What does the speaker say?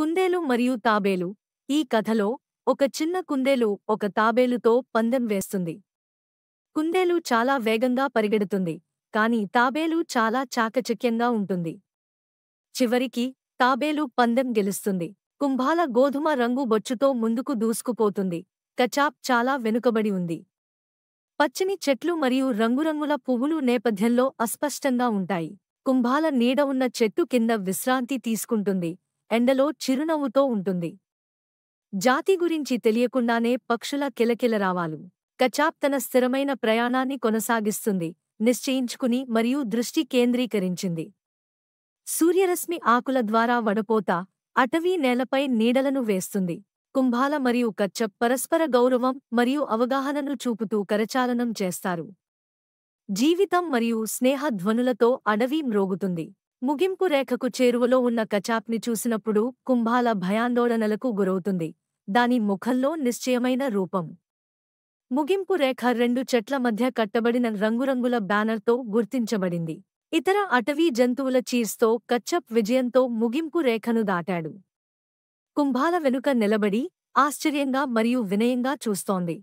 కుందేలు మరియు తాబేలు ఈ కథలో ఒక చిన్న కుందేలు ఒక తాబేలుతో పందెం వేస్తుంది కుందేలు చాలా వేగంగా పరిగెడుతుంది కాని తాబేలు చాలా చాకచక్యంగా ఉంటుంది చివరికి తాబేలు పందెం గెలుస్తుంది కుంభాల గోధుమ రంగు బొచ్చుతో ముందుకు దూసుకుపోతుంది కచాప్ చాలా వెనుకబడి ఉంది పచ్చని చెట్లు మరియు రంగురంగుల పువ్వులు నేపథ్యంలో అస్పష్టంగా ఉంటాయి కుంభాల నీడ ఉన్న చెట్టు కింద విశ్రాంతి తీసుకుంటుంది ఎండలో చిరునవ్వుతో ఉంటుంది జాతి గురించి తెలియకుండానే పక్షుల కిలకిలరావాలు కచాప్ తన స్థిరమైన ప్రయాణాన్ని కొనసాగిస్తుంది నిశ్చయించుకుని మరియు దృష్టి కేంద్రీకరించింది సూర్యరశ్మి ఆకుల ద్వారా వడపోత అటవీ నేలపై నీడలను వేస్తుంది కుంభాల మరియు కచ్చప్ పరస్పర గౌరవం మరియు అవగాహనను చూపుతూ కరచాలనం చేస్తారు జీవితం మరియు స్నేహ ధ్వనులతో అడవి మ్రోగుతుంది ముగింపు రేఖకు చేరువలో ఉన్న కచాప్ని చూసినప్పుడు కుంభాల భయాందోళనలకు గురవుతుంది దాని ముఖంలో నిశ్చయమైన రూపం ముగింపు రేఖ రెండు చెట్ల మధ్య కట్టబడిన రంగురంగుల బ్యానర్తో గుర్తించబడింది ఇతర అటవీ జంతువుల చీర్స్తో కచ్చప్ విజయంతో ముగింపు రేఖను దాటాడు కుంభాల వెనుక నిలబడి ఆశ్చర్యంగా మరియు వినయంగా చూస్తోంది